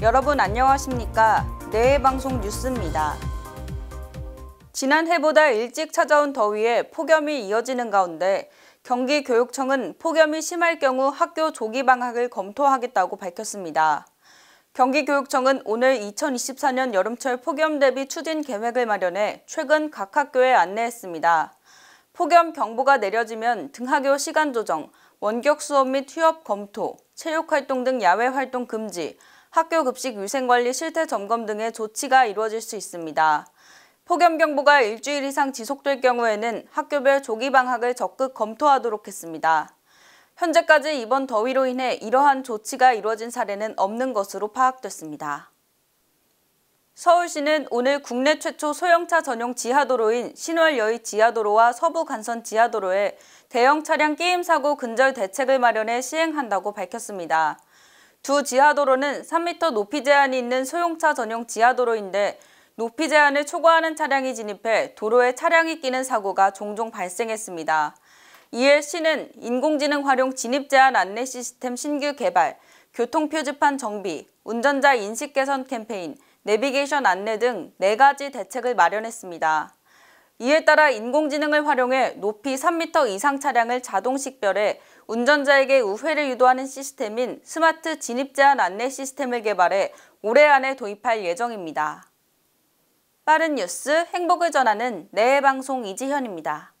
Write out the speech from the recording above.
여러분 안녕하십니까? 내외방송 뉴스입니다. 지난해보다 일찍 찾아온 더위에 폭염이 이어지는 가운데 경기교육청은 폭염이 심할 경우 학교 조기 방학을 검토하겠다고 밝혔습니다. 경기교육청은 오늘 2024년 여름철 폭염 대비 추진 계획을 마련해 최근 각 학교에 안내했습니다. 폭염 경보가 내려지면 등하교 시간 조정, 원격 수업 및 휴업 검토, 체육활동 등 야외활동 금지, 학교 급식 위생관리 실태 점검 등의 조치가 이루어질 수 있습니다. 폭염경보가 일주일 이상 지속될 경우에는 학교별 조기 방학을 적극 검토하도록 했습니다. 현재까지 이번 더위로 인해 이러한 조치가 이루어진 사례는 없는 것으로 파악됐습니다. 서울시는 오늘 국내 최초 소형차 전용 지하도로인 신월여의 지하도로와 서부간선 지하도로에 대형 차량 게임 사고 근절 대책을 마련해 시행한다고 밝혔습니다. 두 지하도로는 3m 높이 제한이 있는 소형차 전용 지하도로인데 높이 제한을 초과하는 차량이 진입해 도로에 차량이 끼는 사고가 종종 발생했습니다. 이에 시는 인공지능 활용 진입 제한 안내 시스템 신규 개발, 교통 표지판 정비, 운전자 인식 개선 캠페인, 내비게이션 안내 등 4가지 대책을 마련했습니다. 이에 따라 인공지능을 활용해 높이 3m 이상 차량을 자동 식별해 운전자에게 우회를 유도하는 시스템인 스마트 진입 제한 안내 시스템을 개발해 올해 안에 도입할 예정입니다. 빠른 뉴스 행복을 전하는 내 방송 이지현입니다.